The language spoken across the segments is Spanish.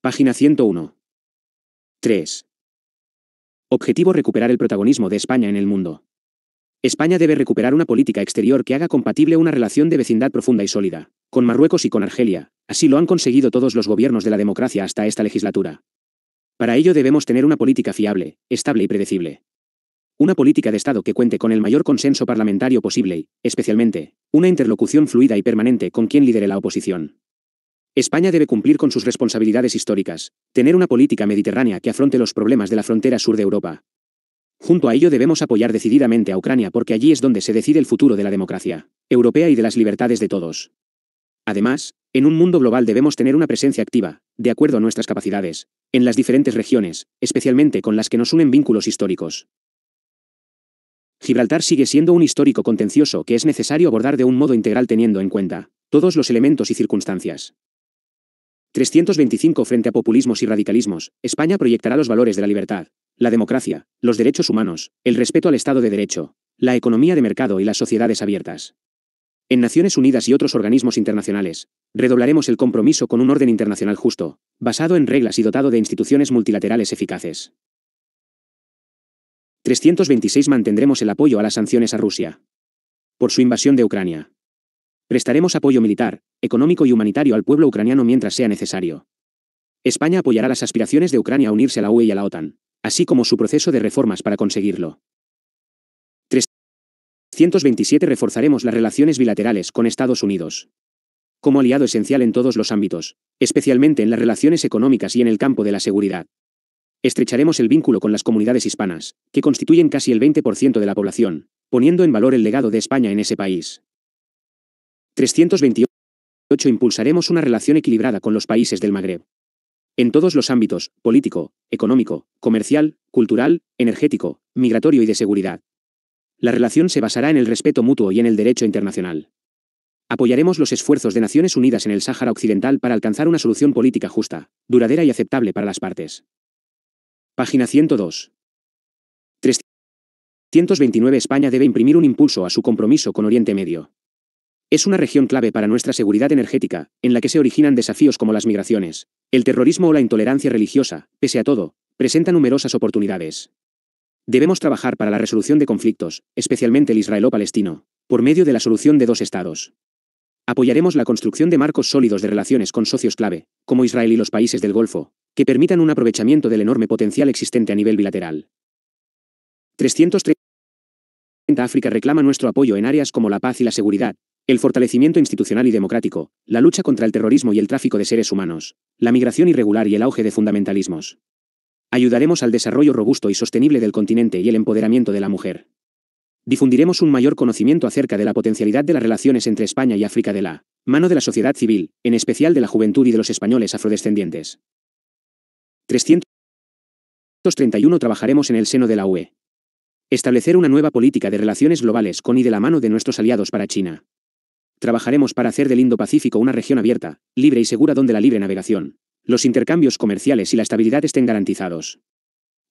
Página 101. 3. Objetivo recuperar el protagonismo de España en el mundo. España debe recuperar una política exterior que haga compatible una relación de vecindad profunda y sólida, con Marruecos y con Argelia, así lo han conseguido todos los gobiernos de la democracia hasta esta legislatura. Para ello debemos tener una política fiable, estable y predecible. Una política de Estado que cuente con el mayor consenso parlamentario posible y, especialmente, una interlocución fluida y permanente con quien lidere la oposición. España debe cumplir con sus responsabilidades históricas, tener una política mediterránea que afronte los problemas de la frontera sur de Europa. Junto a ello debemos apoyar decididamente a Ucrania porque allí es donde se decide el futuro de la democracia europea y de las libertades de todos. Además, en un mundo global debemos tener una presencia activa, de acuerdo a nuestras capacidades, en las diferentes regiones, especialmente con las que nos unen vínculos históricos. Gibraltar sigue siendo un histórico contencioso que es necesario abordar de un modo integral teniendo en cuenta todos los elementos y circunstancias. 325 Frente a populismos y radicalismos, España proyectará los valores de la libertad, la democracia, los derechos humanos, el respeto al Estado de Derecho, la economía de mercado y las sociedades abiertas. En Naciones Unidas y otros organismos internacionales, redoblaremos el compromiso con un orden internacional justo, basado en reglas y dotado de instituciones multilaterales eficaces. 326 Mantendremos el apoyo a las sanciones a Rusia. Por su invasión de Ucrania. Prestaremos apoyo militar, económico y humanitario al pueblo ucraniano mientras sea necesario. España apoyará las aspiraciones de Ucrania a unirse a la UE y a la OTAN, así como su proceso de reformas para conseguirlo. 327 Reforzaremos las relaciones bilaterales con Estados Unidos. Como aliado esencial en todos los ámbitos, especialmente en las relaciones económicas y en el campo de la seguridad. Estrecharemos el vínculo con las comunidades hispanas, que constituyen casi el 20% de la población, poniendo en valor el legado de España en ese país. 328 8. Impulsaremos una relación equilibrada con los países del Magreb. En todos los ámbitos, político, económico, comercial, cultural, energético, migratorio y de seguridad. La relación se basará en el respeto mutuo y en el derecho internacional. Apoyaremos los esfuerzos de Naciones Unidas en el Sáhara Occidental para alcanzar una solución política justa, duradera y aceptable para las partes. Página 102. 329 España debe imprimir un impulso a su compromiso con Oriente Medio. Es una región clave para nuestra seguridad energética, en la que se originan desafíos como las migraciones, el terrorismo o la intolerancia religiosa, pese a todo, presenta numerosas oportunidades. Debemos trabajar para la resolución de conflictos, especialmente el israelo-palestino, por medio de la solución de dos estados. Apoyaremos la construcción de marcos sólidos de relaciones con socios clave, como Israel y los países del Golfo, que permitan un aprovechamiento del enorme potencial existente a nivel bilateral. 330 África reclama nuestro apoyo en áreas como la paz y la seguridad, el fortalecimiento institucional y democrático, la lucha contra el terrorismo y el tráfico de seres humanos, la migración irregular y el auge de fundamentalismos. Ayudaremos al desarrollo robusto y sostenible del continente y el empoderamiento de la mujer. Difundiremos un mayor conocimiento acerca de la potencialidad de las relaciones entre España y África de la mano de la sociedad civil, en especial de la juventud y de los españoles afrodescendientes. 331 Trabajaremos en el seno de la UE. Establecer una nueva política de relaciones globales con y de la mano de nuestros aliados para China. Trabajaremos para hacer del Indo-Pacífico una región abierta, libre y segura donde la libre navegación, los intercambios comerciales y la estabilidad estén garantizados.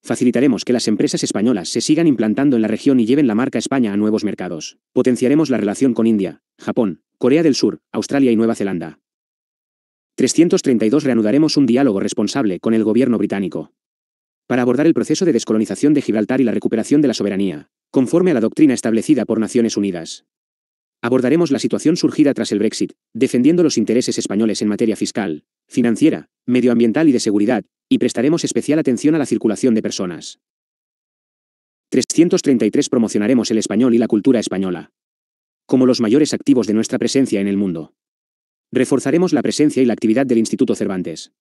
Facilitaremos que las empresas españolas se sigan implantando en la región y lleven la marca España a nuevos mercados. Potenciaremos la relación con India, Japón, Corea del Sur, Australia y Nueva Zelanda. 332 Reanudaremos un diálogo responsable con el gobierno británico. Para abordar el proceso de descolonización de Gibraltar y la recuperación de la soberanía, conforme a la doctrina establecida por Naciones Unidas abordaremos la situación surgida tras el Brexit, defendiendo los intereses españoles en materia fiscal, financiera, medioambiental y de seguridad, y prestaremos especial atención a la circulación de personas. 333 Promocionaremos el español y la cultura española. Como los mayores activos de nuestra presencia en el mundo. Reforzaremos la presencia y la actividad del Instituto Cervantes.